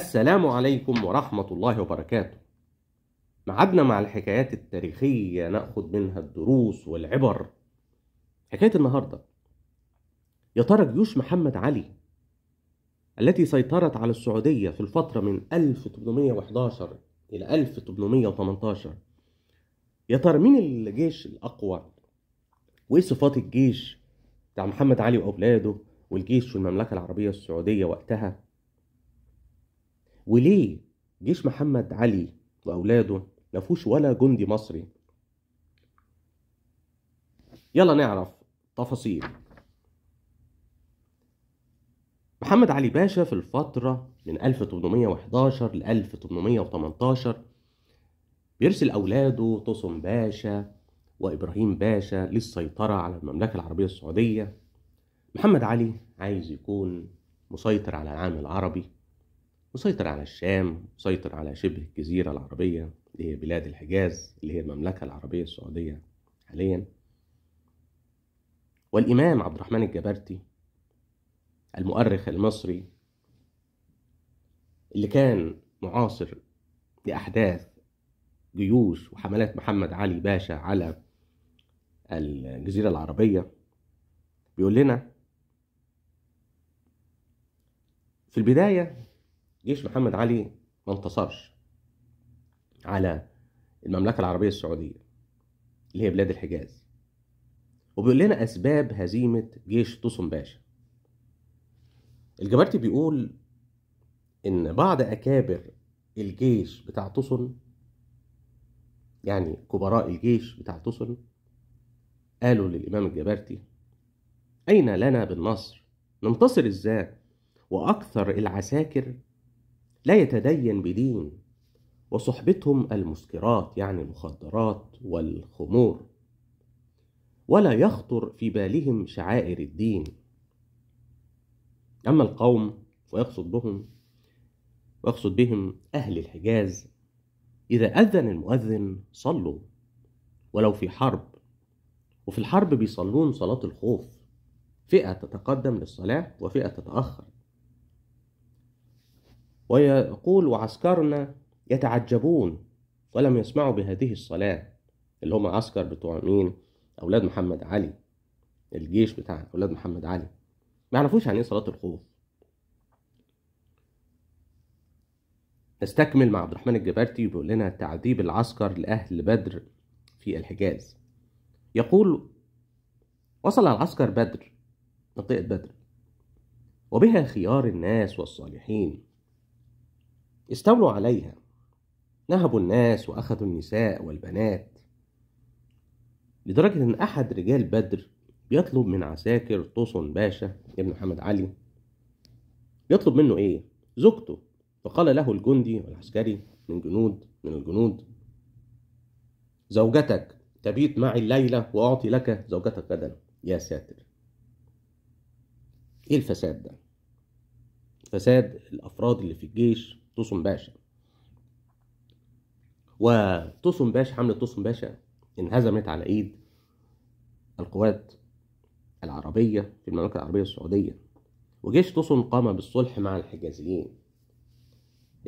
السلام عليكم ورحمة الله وبركاته معدنا مع الحكايات التاريخية نأخذ منها الدروس والعبر حكاية النهاردة يا ترى جيوش محمد علي التي سيطرت على السعودية في الفترة من 1811 إلى 1818 يا ترى مين الجيش الأقوى وإيه صفات الجيش بتاع محمد علي وأولاده والجيش والمملكة العربية السعودية وقتها وليه جيش محمد علي وأولاده ما فيهوش ولا جندي مصري يلا نعرف تفاصيل محمد علي باشا في الفترة من 1811 ل 1818 بيرسل أولاده طوسون باشا وإبراهيم باشا للسيطرة على المملكة العربية السعودية محمد علي عايز يكون مسيطر على العالم العربي مسيطر على الشام مسيطر على شبه الجزيرة العربية اللي هي بلاد الحجاز اللي هي المملكة العربية السعودية حاليا والإمام عبد الرحمن الجبرتي المؤرخ المصري اللي كان معاصر لأحداث جيوش وحملات محمد علي باشا على الجزيرة العربية بيقول لنا في البداية جيش محمد علي ما انتصرش على المملكة العربية السعودية اللي هي بلاد الحجاز وبيقول لنا أسباب هزيمة جيش طوسم باشا الجبرتي بيقول إن بعض أكابر الجيش بتاع طوسن يعني كبراء الجيش بتاع طوسن قالوا للإمام الجبرتي أين لنا بالنصر ننتصر إزاي وأكثر العساكر لا يتدين بدين وصحبتهم المسكرات يعني المخدرات والخمور ولا يخطر في بالهم شعائر الدين أما القوم ويقصد بهم ويقصد بهم أهل الحجاز إذا أذن المؤذن صلوا ولو في حرب وفي الحرب بيصلون صلاة الخوف فئة تتقدم للصلاة وفئة تتأخر ويقول وعسكرنا يتعجبون ولم يسمعوا بهذه الصلاة اللي هم عسكر بتوع مين؟ أولاد محمد علي الجيش بتاع أولاد محمد علي ما يعرفوش يعني إيه صلاة الخوف نستكمل مع عبد الرحمن الجبرتي بيقول لنا تعذيب العسكر لأهل بدر في الحجاز يقول وصل العسكر بدر منطقة بدر وبها خيار الناس والصالحين استولوا عليها نهبوا الناس وأخذوا النساء والبنات لدرجة إن أحد رجال بدر بيطلب من عساكر طوسن باشا ابن محمد علي يطلب منه إيه؟ زوجته فقال له الجندي والعسكري من جنود من الجنود زوجتك تبيت معي الليلة وأعطي لك زوجتك غدا يا ساتر إيه الفساد ده؟ فساد الأفراد اللي في الجيش طوسون باشا وطوسون باشا حملة طوسون باشا انهزمت على ايد القوات العربية في المملكة العربية السعودية وجيش طوسون قام بالصلح مع الحجازيين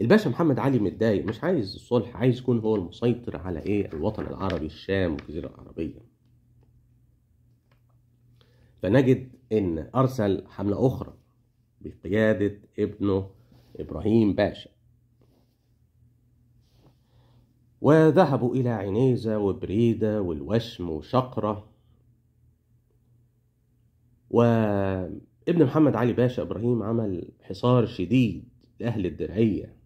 الباشا محمد علي متضايق مش عايز الصلح عايز يكون هو المسيطر على ايه الوطن العربي الشام والجزيرة العربية فنجد ان ارسل حملة اخرى بقيادة ابنه إبراهيم باشا وذهبوا إلى عنيزة وبريدة والوشم وشقرة وابن محمد علي باشا إبراهيم عمل حصار شديد لأهل الدرعية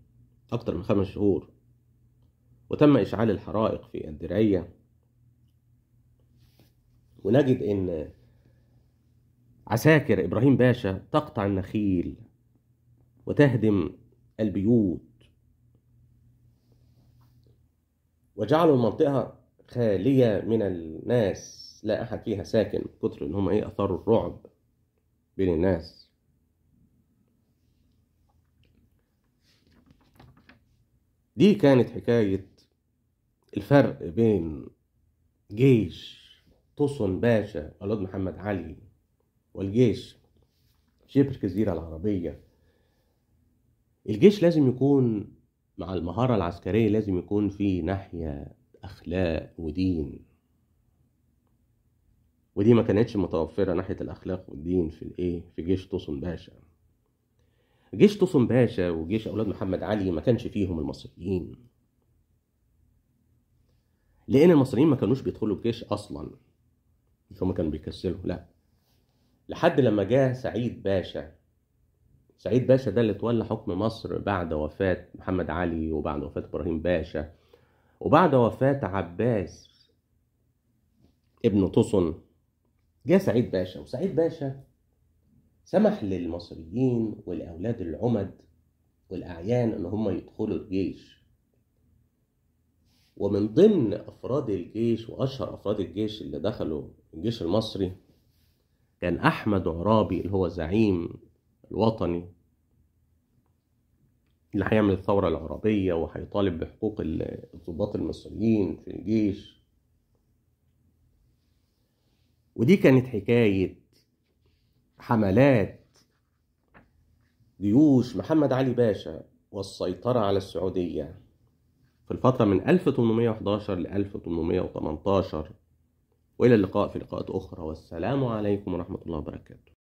أكتر من خمس شهور وتم إشعال الحرائق في الدرعية ونجد إن عساكر إبراهيم باشا تقطع النخيل وتهدم البيوت وجعلوا المنطقة خالية من الناس لا أحد فيها ساكن كتر إن هم إيه أثاروا الرعب بين الناس دي كانت حكاية الفرق بين جيش طوسون باشا الواد محمد علي والجيش شبر الجزيرة العربية الجيش لازم يكون مع المهارة العسكرية لازم يكون في ناحية أخلاق ودين ودي ما كانتش متوفرة ناحية الأخلاق والدين في الإيه في جيش طوسون باشا جيش طوسون باشا وجيش أولاد محمد علي ما كانش فيهم المصريين لأن المصريين ما كانوش بيدخلوا الجيش أصلا مش هما كانوا بيكسلوا لا لحد لما جه سعيد باشا سعيد باشا ده اللي تولى حكم مصر بعد وفاة محمد علي وبعد وفاة إبراهيم باشا وبعد وفاة عباس ابن طوسن جاء سعيد باشا وسعيد باشا سمح للمصريين والأولاد العمد والأعيان إن هم يدخلوا الجيش ومن ضمن أفراد الجيش وأشهر أفراد الجيش اللي دخلوا الجيش المصري كان أحمد عرابي اللي هو زعيم الوطني اللي هيعمل الثورة العربية وهيطالب بحقوق الضباط المصريين في الجيش ودي كانت حكاية حملات جيوش محمد علي باشا والسيطرة على السعودية في الفترة من 1811 ل 1818 وإلى اللقاء في لقاءات أخرى والسلام عليكم ورحمة الله وبركاته